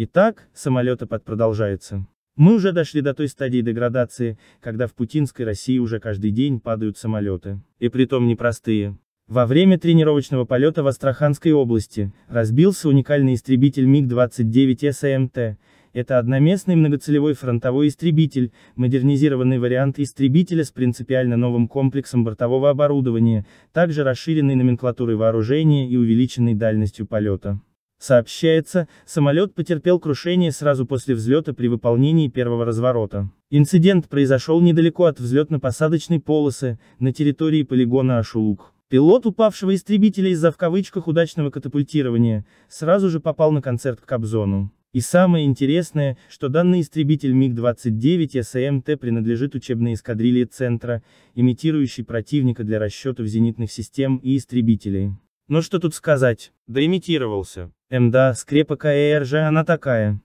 Итак, самолетопад продолжается. Мы уже дошли до той стадии деградации, когда в путинской России уже каждый день падают самолеты. И притом непростые. Во время тренировочного полета в Астраханской области, разбился уникальный истребитель МиГ-29 СМТ. Это одноместный многоцелевой фронтовой истребитель, модернизированный вариант истребителя с принципиально новым комплексом бортового оборудования, также расширенной номенклатурой вооружения и увеличенной дальностью полета. Сообщается, самолет потерпел крушение сразу после взлета при выполнении первого разворота. Инцидент произошел недалеко от взлетно-посадочной полосы, на территории полигона Ашулук. Пилот упавшего истребителя из-за в кавычках удачного катапультирования, сразу же попал на концерт к Кобзону. И самое интересное, что данный истребитель МиГ-29 СМТ принадлежит учебной эскадрилье Центра, имитирующей противника для расчетов зенитных систем и истребителей. Но что тут сказать, да имитировался. МДА, скрепа КРЖ э она такая.